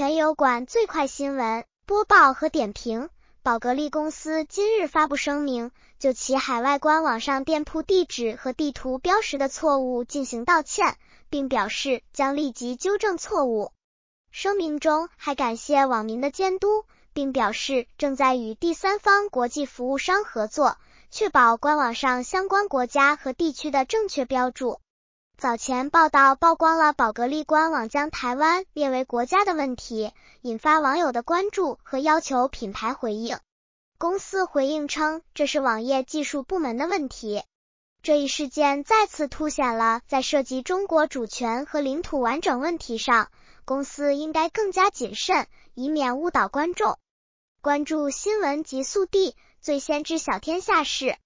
全油管最快新闻播报和点评。宝格丽公司今日发布声明，就其海外官网上店铺地址和地图标识的错误进行道歉，并表示将立即纠正错误。声明中还感谢网民的监督，并表示正在与第三方国际服务商合作，确保官网上相关国家和地区的正确标注。早前报道曝光了宝格丽官网将台湾列为国家的问题，引发网友的关注和要求品牌回应。公司回应称，这是网页技术部门的问题。这一事件再次凸显了在涉及中国主权和领土完整问题上，公司应该更加谨慎，以免误导观众。关注新闻极速递，最先知晓天下事。